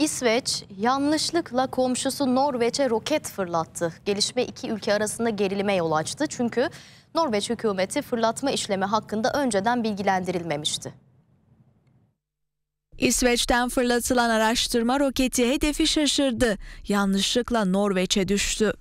İsveç yanlışlıkla komşusu Norveç'e roket fırlattı. Gelişme iki ülke arasında gerilime yol açtı. Çünkü Norveç hükümeti fırlatma işlemi hakkında önceden bilgilendirilmemişti. İsveç'ten fırlatılan araştırma roketi hedefi şaşırdı. Yanlışlıkla Norveç'e düştü.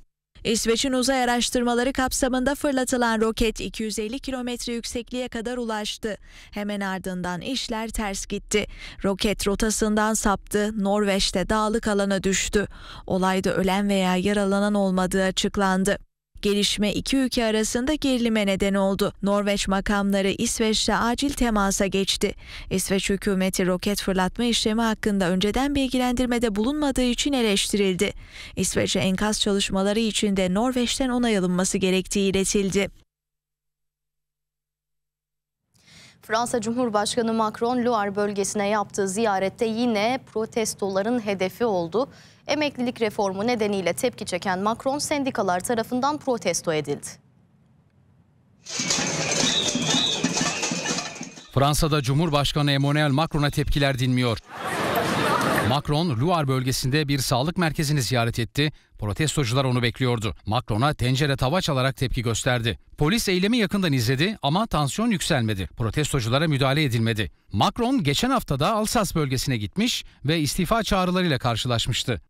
İsveç'in uzay araştırmaları kapsamında fırlatılan roket 250 kilometre yüksekliğe kadar ulaştı. Hemen ardından işler ters gitti. Roket rotasından saptı, Norveç'te dağlık alana düştü. Olayda ölen veya yaralanan olmadığı açıklandı. Gelişme iki ülke arasında gerilime neden oldu. Norveç makamları İsveç'te acil temasa geçti. İsveç hükümeti roket fırlatma işlemi hakkında önceden bilgilendirmede bulunmadığı için eleştirildi. İsveç'e enkaz çalışmaları için de Norveç'ten onay alınması gerektiği iletildi. Fransa Cumhurbaşkanı Macron Loire bölgesine yaptığı ziyarette yine protestoların hedefi oldu. Emeklilik reformu nedeniyle tepki çeken Macron sendikalar tarafından protesto edildi. Fransa'da Cumhurbaşkanı Emmanuel Macron'a tepkiler dinmiyor. Macron, Luar bölgesinde bir sağlık merkezini ziyaret etti. Protestocular onu bekliyordu. Macron'a tencere tava çalarak tepki gösterdi. Polis eylemi yakından izledi ama tansiyon yükselmedi. Protestoculara müdahale edilmedi. Macron geçen haftada Alsas bölgesine gitmiş ve istifa çağrılarıyla karşılaşmıştı.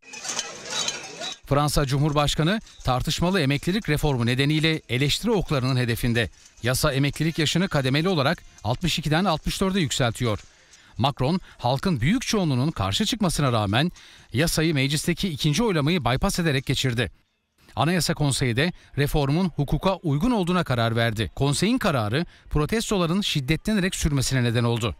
Fransa Cumhurbaşkanı tartışmalı emeklilik reformu nedeniyle eleştiri oklarının hedefinde. Yasa emeklilik yaşını kademeli olarak 62'den 64'e yükseltiyor. Macron halkın büyük çoğunluğunun karşı çıkmasına rağmen yasayı meclisteki ikinci oylamayı bypass ederek geçirdi. Anayasa Konseyi de reformun hukuka uygun olduğuna karar verdi. Konseyin kararı protestoların şiddetlenerek sürmesine neden oldu.